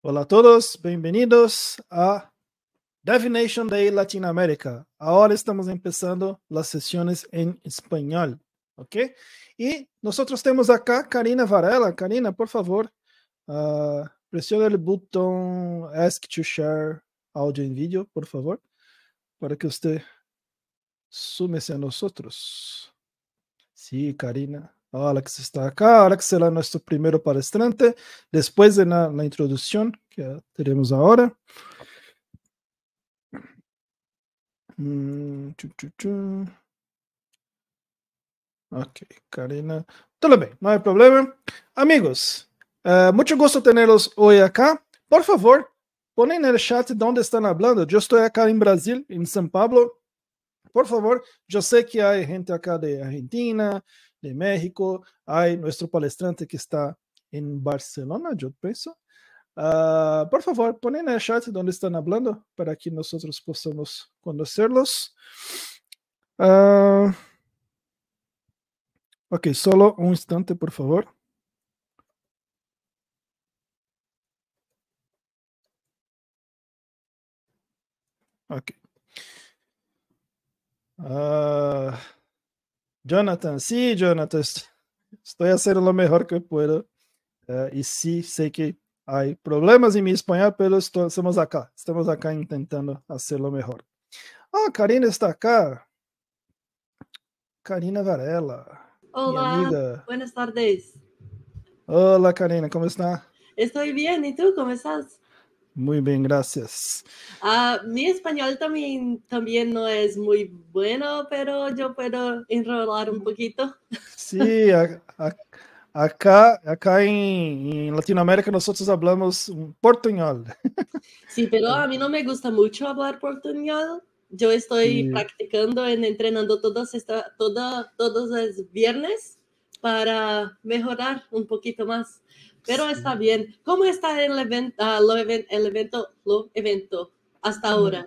Hola a todos, bienvenidos a Divination Day Latinoamérica. Ahora estamos empezando las sesiones en español, ¿ok? Y nosotros tenemos acá Karina Varela. Karina, por favor, ah, presiona el botón Ask to Share Audio en Video, por favor, para que usted súmese a nosotros. Sí, Karina. Alex ah, está acá, Alex será nosso primeiro palestrante depois de introdução que teremos agora. Hum, mm, tchum, tchum, Ok, Karina. Tudo bem, não é problema. Amigos, uh, eh, muito gosto tê-los hoje aqui. Por favor, põem no chat de onde estão falando. Eu estou aqui em Brasil, em São Paulo. Por favor, eu sei que há gente aqui de Argentina, de México, hay nuestro palestrante que está en Barcelona, yo pienso. Uh, por favor, ponen en el chat donde están hablando para que nosotros podamos conocerlos. Uh, ok, solo un instante, por favor. Ok. Uh, Jonathan, sí, Jonathan, estou haciendo o melhor que puedo. Uh, e sim, sei que há problemas em meu espanhol, mas estamos aqui, estamos aqui, tentando fazer o melhor. Ah, Karina está cá. Karina Varela. Olá, Boa buenas tardes. Olá, Karina, como está? Estou bem, e tu, como estás? Muy bien, gracias. Ah, mi español también, también no es muy bueno, pero yo puedo enrolar un poquito. Sí, acá, acá en, Latinoamérica nosotros hablamos portuñol. Sí, pero ah. a mí no me gusta mucho hablar portuñol. Yo estoy practicando en entrenando todos, todos los viernes para mejorar un poquito más pero está bien. ¿Cómo está el, ah, el evento, evento hasta mm. ahora?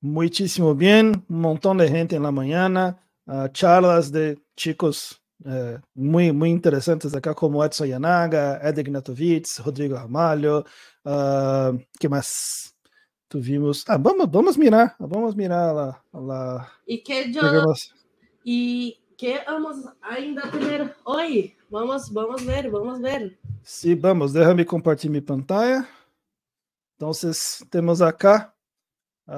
Muchísimo bien, un montón de gente en la mañana, ah, charlas de chicos eh, muy, muy interesantes acá como Edson Yanaga, Edek Rodrigo Ramalho, ah, ¿qué más? Tuvimos, ah, vamos, vamos mirar, vamos mirar la... y qué Y qué vamos a tener hoy. Vamos, vamos ver, vamos a ver. Se vamos, e compartilhe minha pantalla. Então, vocês temos acá. Uh,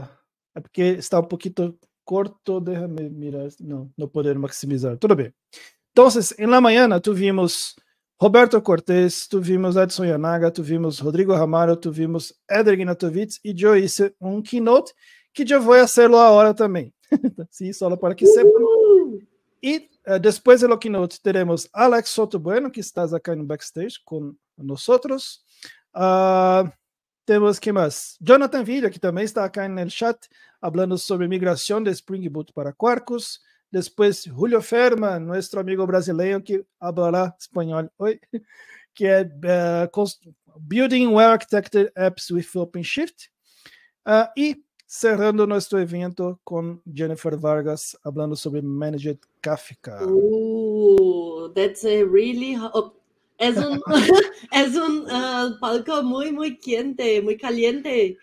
ah, é porque está um pouquinho corto, derrame, mirar. Não, não poder maximizar. Tudo bem. Então, em La Manhã, tuvimos Roberto Cortes, tuvimos Edson Yanaga, tuvimos Rodrigo Ramalho, tuvimos Eder Gnatovitz e Joyce, um keynote que eu vou fazer a hora também. Sim, só para que sepa. E uh, de la keynote teremos Alex Soto Bueno, que está aqui no backstage com nós Uh, ah, temos que mais? Jonathan Villa, que também está aqui no chat, falando sobre migração de Spring Boot para Quarkus. Depois, Julio Ferma, nosso amigo brasileiro, que falará espanhol hoje, que é uh, Building Well Architected Apps with OpenShift. Uh, ah, e cerrando nosso evento com Jennifer Vargas falando sobre Managed Kafka. Uh, that's a really es un, es un uh, palco muy, muy quente, muy caliente.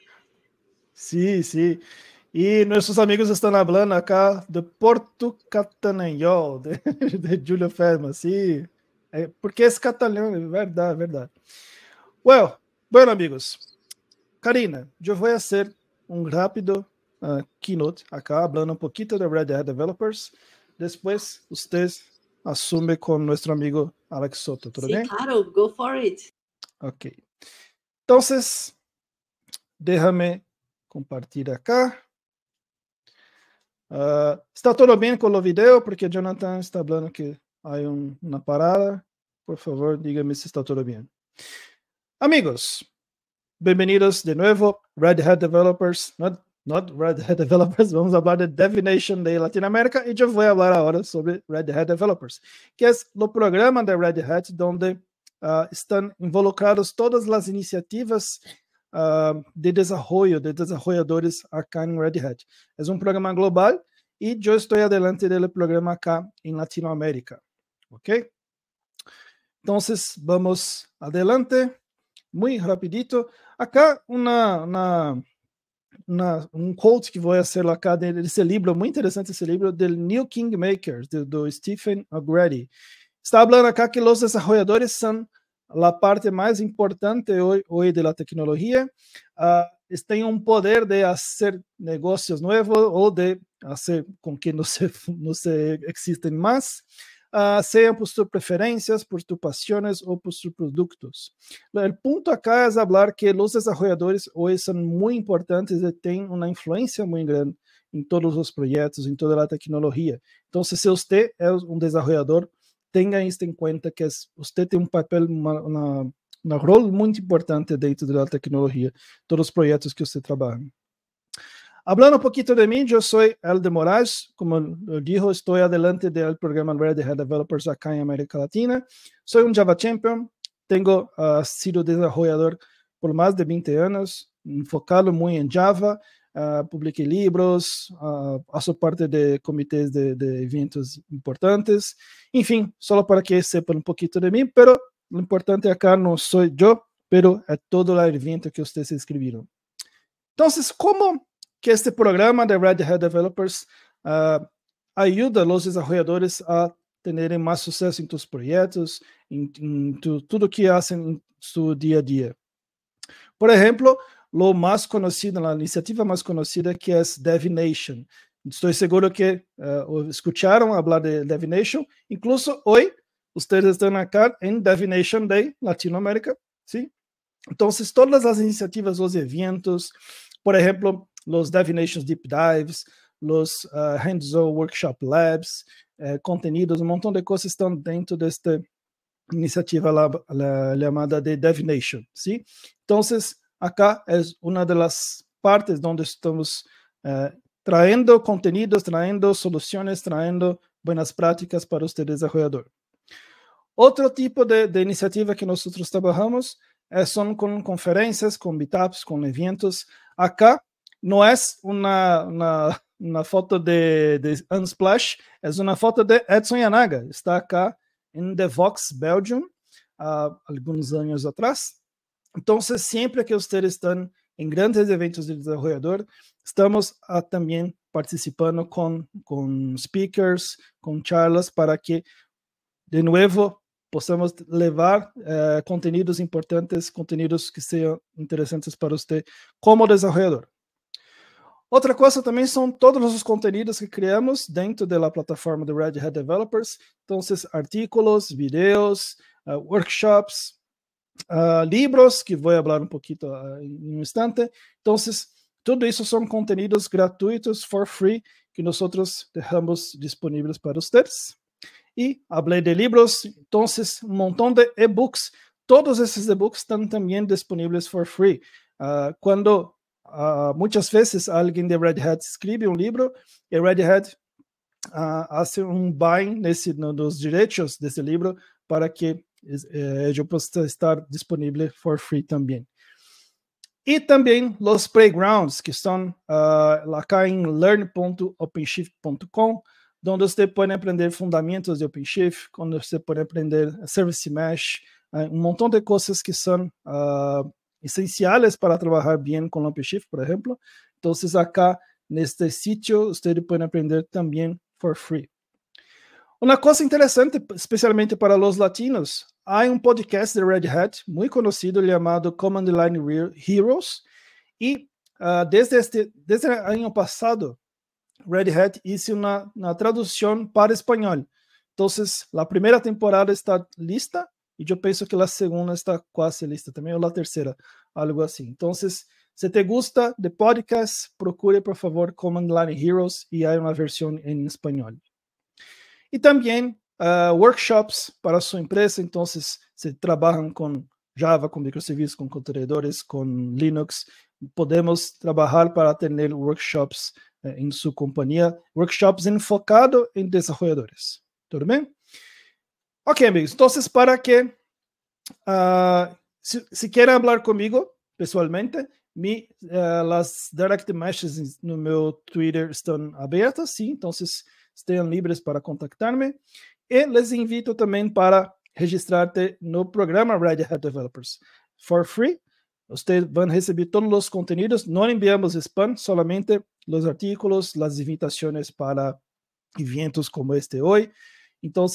Sí, sí. E nossos amigos estão falando acá de Porto Catañol, de, de Júlio Ferma, sim. Sí. É, porque esse catalão, é verdade, é verdade. Well, bueno, amigos. Karina, eu vou fazer um rápido uh, keynote acá falando um pouquinho de Red Hat Developers. Depois, vocês assume com nosso amigo Alex Soto, tudo bem? Sim, Claro, go for it. Ok. Entonces, déjame compartilhar aqui. Uh, está tudo bem com o vídeo? Porque Jonathan está falando que há um, uma parada. Por favor, diga-me se está tudo bem. Amigos, Bem-vindos de novo, Red Hat Developers, not, not Red Hat Developers, vamos falar de Devination de Latinoamérica e eu vou falar agora sobre Red Hat Developers, que é o programa da Red Hat onde uh, estão involucradas todas as iniciativas uh, de desenvolvimento de desenvolvedores aqui em Red Hat. É um programa global e eu estou adelante do programa acá em Latinoamérica, ok? Então, vamos adelante muito rapidito. Acá una, una, una, quote que vai ser lá acá de, de ese libro, muy interesante ese New Kingmaker de, do Stephen O'Grady. Está falando acá que os desarrolladores são a parte mais importante hoje da tecnologia eles ah, têm Uh, poder de fazer negocios novos ou de fazer com que não se, não se existem mais uh, por suas preferências, por suas paixões ou por seus produtos. O ponto acá é falar que os desarrolladores hoje são muito importantes e têm uma influência muito grande em todos os projetos, em toda a tecnologia. Então, se você é um desenvolvedor, tenha isso em conta que você tem um papel, um rol muito importante dentro da tecnologia, todos os projetos que você trabalha. Hablando um pouquinho de mim, eu sou El de Moraes. Como eu dijo, estou adelante do programa Red de Developers aqui na América Latina. Soy um Java Champion. tenho uh, ah, sido desarrollador por mais de 20 anos, focado muito em Java. Ah, uh, livros, uh, ah, faço parte de comitês de, de, eventos importantes. Enfim, só para que sepan um pouquinho de mim, Mas o importante acá não sou eu, mas é todo o evento que vocês escreveram. Então, como que este programa de Red Hat Developers uh, ah, ajuda os desenvolvedores a terem mais sucesso em seus projetos, em, em tu, tudo que fazem em seu dia a dia. Por exemplo, o mais conhecido, a iniciativa mais conhecida que é DevNation. Estou seguro que uh, ah, escutaram falar de DevNation. Incluso hoje, vocês estão aqui em DevNation Day, Latinoamérica, sim? Então, todas as iniciativas, os eventos, por exemplo, los Devinations Deep Dives, los uh, Hands-on Workshop Labs, eh, contenidos, um montão de coisas estão dentro desta iniciativa lá, lá, chamada de DevNation, ¿sí? Entonces, acá é uma das partes onde estamos eh, trayendo contenidos, traindo soluções, traindo boas práticas para você, desenvolvedor. Outro tipo de, de iniciativa que nós trabalhamos é, são com conferências, com meetups, com eventos. Acá não é uma, una, foto de, de, Unsplash, é uma foto de Edson Yanaga. Está acá em The Vox Belgium, há alguns anos atrás. Então, sempre que vocês estão em grandes eventos de desenvolvedor, estamos a ah, também participando com, com speakers, com charlas, para que, de novo, possamos levar eh, conteúdos importantes, conteúdos que sejam interessantes para você como desenvolvedor. Outra coisa também são todos os conteúdos que criamos dentro da plataforma do Red Hat Developers. Então, artigos, vídeos, uh, workshops, uh, livros, que vou falar um pouquinho uh, em um instante. Então, tudo isso são conteúdos gratuitos, for free, que nós deixamos disponíveis para vocês. E falei de livros, então, um montão de e-books. Todos esses e-books estão também disponíveis for free. Uh, quando uh, vezes alguém de Red Hat escreve um livro e Red Hat uh, um buy nesse, dos direitos desse livro para que eh, eu possa estar disponível for free também. E também os playgrounds, que estão uh, acá em learn.openshift.com, onde você pode aprender fundamentos de OpenShift, onde você pode aprender Service Mesh, um montão de coisas que são uh, esenciales para trabajar bien con Lampshift, por ejemplo. Entonces acá en este sitio ustedes pueden aprender también for free. Una cosa interesante, especialmente para los latinos, hay un podcast de Red Hat muy conocido llamado Command Line Heroes y ah, desde, este, desde el año pasado Red Hat hizo una traducción para español. Entonces, la primera temporada está lista e eu penso que a segunda está quase lista também, ou a terceira, algo assim. Então, se te gusta de podcast, procure por favor Command Line Heroes e há uma versão em espanhol. E também uh, workshops para sua empresa. Então, se trabalham com Java, com microserviços, com contenedores, com Linux, podemos trabalhar para ter workshops eh, em sua companhia, workshops enfocados em desenvolvedores. Tudo bem? Ok, amigos. Então, para que uh, ah, se, se querem falar comigo pessoalmente, me, uh, as direct messages no meu Twitter estão abertas, sim. Então, estejam livres para contactar-me. E les invito também para registrar-te no programa Red Hat Developers for free. Vocês vão receber todos os conteúdos. Não enviamos spam, somente os artigos, as invitações para eventos como este hoje. Então,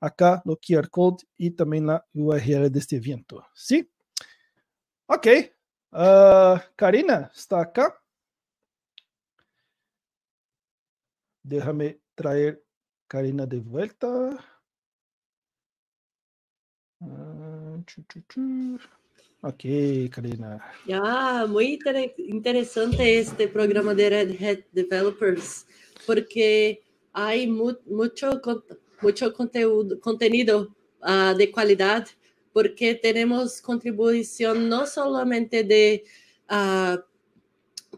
acá no QR Code e também na URL de este evento. sim? Ok. Uh, Karina está acá. Déjame traer Karina de vuelta. Ah, ok, Karina. Ah, muy interessante este programa de Red Hat Developers, porque há muito, muito mucho contenido ah, de calidad, porque tenemos contribución no solamente de, ah,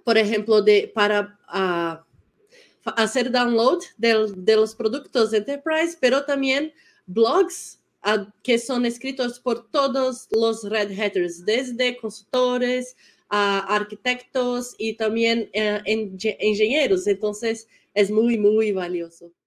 por ejemplo, de, para ah, hacer download de, los productos Enterprise, pero también blogs que son escritos por todos los Red Haters, desde consultores, a arquitectos y también ingenieros. Eh, Entonces, es muy, muy valioso.